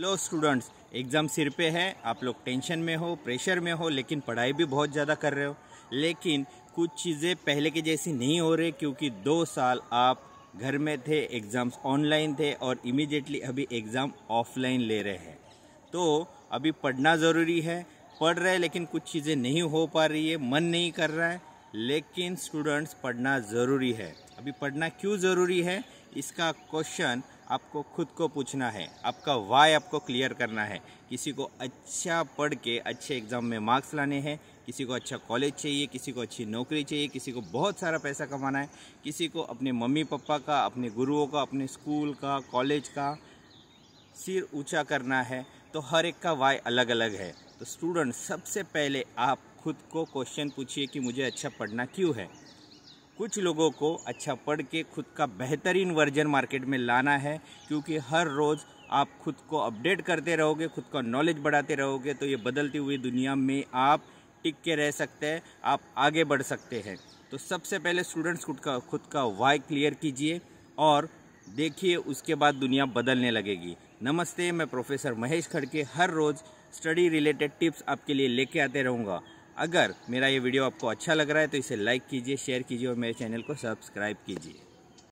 लो students exam सिर पे है आप लोग टेंशन में हो प्रेशर में हो लेकिन पढ़ाई भी बहुत ज़्यादा कर रहे हो लेकिन कुछ चीज़ें पहले के जैसी नहीं हो रही क्योंकि दो साल आप घर में थे एग्ज़ाम्स ऑनलाइन थे और इमिडिएटली अभी एग्ज़ाम ऑफलाइन ले रहे हैं तो अभी पढ़ना ज़रूरी है पढ़ रहे लेकिन कुछ चीज़ें नहीं हो पा रही है मन नहीं कर रहा है लेकिन स्टूडेंट्स पढ़ना ज़रूरी है अभी पढ़ना क्यों ज़रूरी है इसका क्वेश्चन आपको खुद को पूछना है आपका वाई आपको क्लियर करना है किसी को अच्छा पढ़ के अच्छे एग्ज़ाम में मार्क्स लाने हैं किसी को अच्छा कॉलेज चाहिए किसी को अच्छी नौकरी चाहिए किसी को बहुत सारा पैसा कमाना है किसी को अपने मम्मी पापा का अपने गुरुओं का अपने स्कूल का कॉलेज का सिर ऊँचा करना है तो हर एक का वाय अलग अलग है तो स्टूडेंट सबसे पहले आप खुद को क्वेश्चन पूछिए कि मुझे अच्छा पढ़ना क्यों है कुछ लोगों को अच्छा पढ़ के खुद का बेहतरीन वर्जन मार्केट में लाना है क्योंकि हर रोज़ आप खुद को अपडेट करते रहोगे खुद का नॉलेज बढ़ाते रहोगे तो ये बदलती हुई दुनिया में आप टिक के रह सकते हैं आप आगे बढ़ सकते हैं तो सबसे पहले स्टूडेंट्स खुद का खुद का वाई क्लियर कीजिए और देखिए उसके बाद दुनिया बदलने लगेगी नमस्ते मैं प्रोफेसर महेश खड़के हर रोज़ स्टडी रिलेटेड टिप्स आपके लिए लेके आते रहूँगा अगर मेरा ये वीडियो आपको अच्छा लग रहा है तो इसे लाइक कीजिए शेयर कीजिए और मेरे चैनल को सब्सक्राइब कीजिए